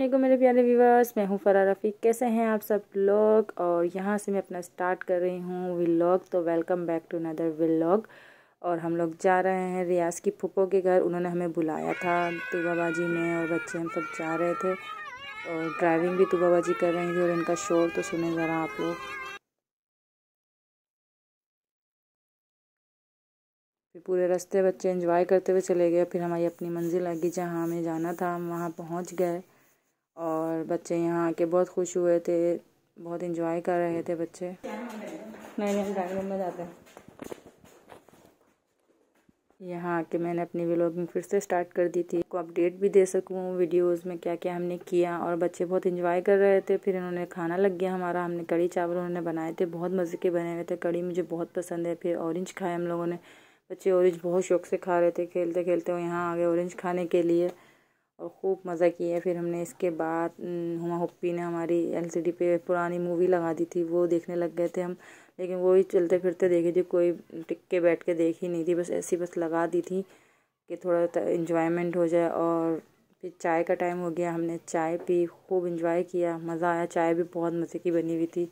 असलम मेरे प्यारे व्यूवर्स मैं हूँ फ़रा रफ़ी कैसे हैं आप सब लोग और यहाँ से मैं अपना स्टार्ट कर रही हूँ व्लॉग तो welcome back to another vlog और हम लोग जा रहे हैं रियाज की फूफो के घर उन्होंने हमें बुलाया था बाबा जी में और बच्चे हम सब जा रहे थे और ड्राइविंग भी बाबा जी कर रही थी और इनका शोर तो सुने ज़रा आप लोग फिर पूरे रास्ते बच्चे इंजॉय करते हुए चले गए फिर हमारी अपनी मंजिल आ गई जहाँ हमें जाना था हम वहाँ पहुँच गए और बच्चे यहाँ आके बहुत खुश हुए थे बहुत इंजॉय कर रहे थे बच्चे नहीं नहीं ड्राइंग रूम में जाते यहाँ आके मैंने अपनी व्लॉगिंग फिर से स्टार्ट कर दी थी को अपडेट भी दे सकूँ वीडियोस में क्या क्या हमने किया और बच्चे बहुत इंजॉय कर रहे थे फिर इन्होंने खाना लग गया हमारा हमने कड़ी चावल उन्होंने बनाए थे बहुत मज़े के बने हुए थे कड़ी मुझे बहुत पसंद है फिर ऑरेंज खाए हम लोगों ने बच्चे ऑरेंज बहुत शौक से खा रहे थे खेलते खेलते वो यहाँ आ गए ऑरेंज खाने के लिए और खूब मज़ा किया फिर हमने इसके बाद हम्म, हुमा हुप्पी ने हमारी एलसीडी पे पुरानी मूवी लगा दी थी वो देखने लग गए थे हम लेकिन वो ही चलते फिरते देखी थी कोई टिक के बैठ के देखी नहीं थी बस ऐसी बस लगा दी थी कि थोड़ा इन्जॉयमेंट हो जाए और फिर चाय का टाइम हो गया हमने चाय पी खूब इंजॉय किया मज़ा आया चाय भी बहुत मज़े की बनी हुई थी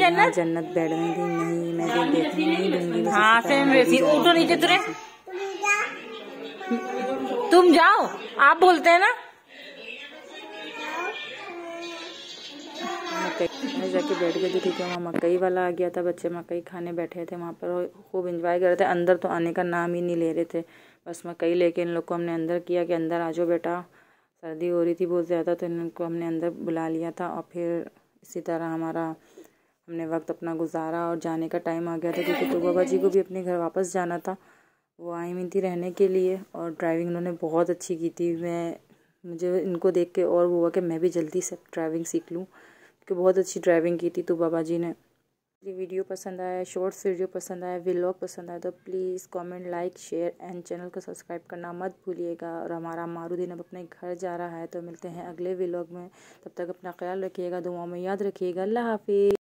जन्नत जन्नत बैठने थी नहीं मैं तो देखी नहीं तुम जाओ आप बोलते हैं ना जाके बैठ गए थे क्योंकि वहाँ मकई वाला आ गया था बच्चे मकई खाने बैठे थे वहाँ पर खूब इंजॉय कर रहे थे अंदर तो आने का नाम ही नहीं ले रहे थे बस मकई लेके इन लोग को हमने अंदर किया कि अंदर आ जाओ बेटा सर्दी हो रही थी बहुत ज़्यादा तो इनको हमने अंदर बुला लिया था और फिर इसी तरह हमारा हमने वक्त अपना गुजारा और जाने का टाइम आ गया था क्योंकि तो बाबा जी को भी अपने घर वापस जाना था वो आई हुई थी रहने के लिए और ड्राइविंग उन्होंने बहुत अच्छी की थी मैं मुझे इनको देख के और हुआ कि मैं भी जल्दी से ड्राइविंग सीख लूँ क्योंकि बहुत अच्छी ड्राइविंग की थी तो बाबा जी ने ये वीडियो पसंद आया शॉर्ट्स वीडियो पसंद आया व्लॉग पसंद आया तो please comment like share and channel को सब्सक्राइब करना मत भूलिएगा और हमारा दिन अब अपने घर जा रहा है तो मिलते हैं अगले व्लॉग में तब तक अपना ख्याल रखिएगा दुआ में याद रखिएगा अल्लाह हाफिज़